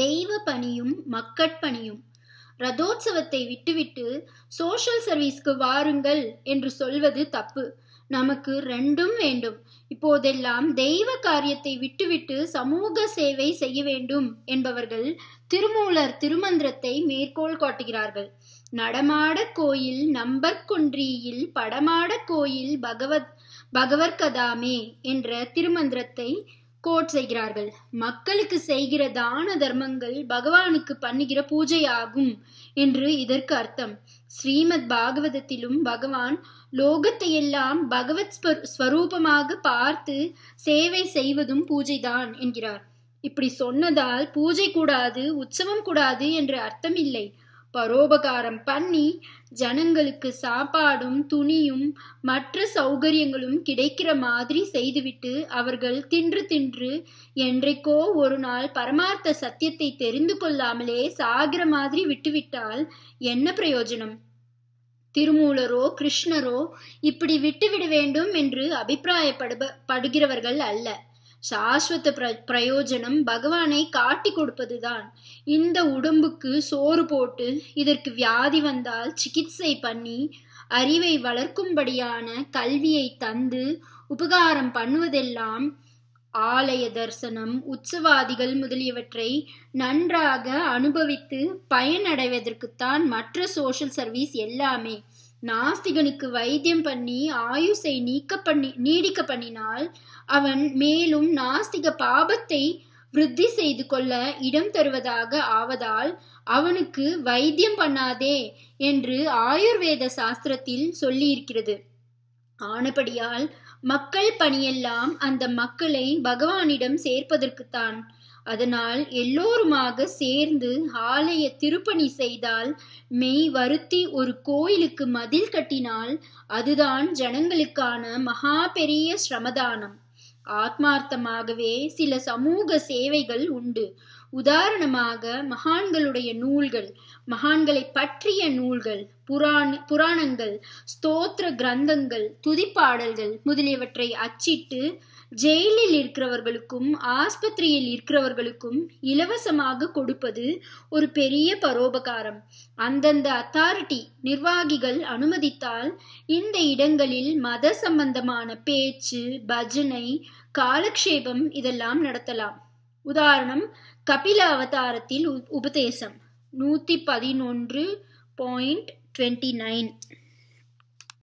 தெய்வ பணியும் மக்கட்பணியும் ரதோத்சவத்தை விட்டுவிட்டு சோஷியல் சர்வீஸ்க்கு வாருங்கள் என்று சொல்வது தப்பு நமக்கு ரெண்டும் வேண்டும் இப்போதெல்லாம் தெய்வ காரியத்தை விட்டுவிட்டு சமூக சேவை செய்ய வேண்டும் என்பவர்கள் திருமூலர் திருமந்திரத்தை மேற்கோள் காட்டுகிறார்கள் நடமாட கோயில் நம்பர்குன்றியில் படமாட கோயில் பகவத் பகவர்கதாமே என்ற திருமந்திரத்தை கோட் செய்கிறார்கள் மக்களுக்கு செய்கிற தான தர்மங்கள் பகவானுக்கு பண்ணுகிற பூஜை ஆகும் என்று இதற்கு அர்த்தம் ஸ்ரீமத் பாகவதத்திலும் பகவான் லோகத்தை எல்லாம் பகவத் ஸ்வரூபமாக பார்த்து சேவை செய்வதும் பூஜைதான் என்கிறார் இப்படி சொன்னதால் பூஜை கூடாது உற்சவம் கூடாது என்று அர்த்தம் இல்லை பரோபகாரம் பண்ணி ஜனங்களுக்கு சாப்பாடும் துணியும் மற்ற சௌகரியங்களும் கிடைக்கிற மாதிரி செய்துவிட்டு அவர்கள் தின்று தின்று என்றைக்கோ ஒரு நாள் பரமார்த்த சத்தியத்தை தெரிந்து கொள்ளாமலே சாகிற மாதிரி விட்டுவிட்டால் என்ன பிரயோஜனம் திருமூலரோ கிருஷ்ணரோ இப்படி விட்டுவிட வேண்டும் என்று அபிப்பிராயப்படுப படுகிறவர்கள் அல்ல சாஸ்வத பிர பிரயோஜனம் பகவானை காட்டி கொடுப்பதுதான் இந்த உடம்புக்கு சோறு போட்டு இதற்கு வியாதி வந்தால் சிகிச்சை பண்ணி அறிவை வளர்க்கும்படியான கல்வியை தந்து உபகாரம் பண்ணுவதெல்லாம் ஆலய தரிசனம் உற்சவாதிகள் முதலியவற்றை நன்றாக அனுபவித்து பயனடைவதற்குத்தான் மற்ற சோஷியல் சர்வீஸ் எல்லாமே நாஸ்திகனுக்கு வைத்தியம் பண்ணி ஆயுசை நீக்க பண்ணி நீடிக்க பண்ணினால் அவன் மேலும் நாஸ்திக பாபத்தை விருத்தி செய்து கொள்ள இடம் தருவதாக ஆவதால் அவனுக்கு வைத்தியம் பண்ணாதே என்று ஆயுர்வேத சாஸ்திரத்தில் சொல்லியிருக்கிறது ஆனபடியால் மக்கள் பணியெல்லாம் அந்த மக்களை பகவானிடம் சேர்ப்பதற்குத்தான் அதனால் எல்லோருமாக சேர்ந்து ஆலய திருப்பணி செய்தால் மெய் வருத்தி ஒரு கோயிலுக்கு மதில் கட்டினால் அதுதான் ஜனங்களுக்கான மகா பெரிய சிரமதானம் ஆத்மார்த்தமாகவே சில சமூக சேவைகள் உண்டு உதாரணமாக மகான்களுடைய நூல்கள் மகான்களை பற்றிய நூல்கள் புராண புராணங்கள் ஸ்தோத்திர கிரந்தங்கள் துதிப்பாடல்கள் முதலியவற்றை அச்சிட்டு ஜெயிலில் இருக்கிறவர்களுக்கும் ஆஸ்பத்திரியில் இருக்கிறவர்களுக்கும் இலவசமாக கொடுப்பது ஒரு பெரிய பரோபகாரம் அந்தந்த அத்தாரிட்டி நிர்வாகிகள் அனுமதித்தால் இந்த இடங்களில் மத சம்பந்தமான பேச்சு பஜனை காலக்ஷேபம் இதெல்லாம் நடத்தலாம் உதாரணம் கபில அவதாரத்தில் உபதேசம் நூற்றி பதினொன்று பாயிண்ட் டுவெண்ட்டி நைன்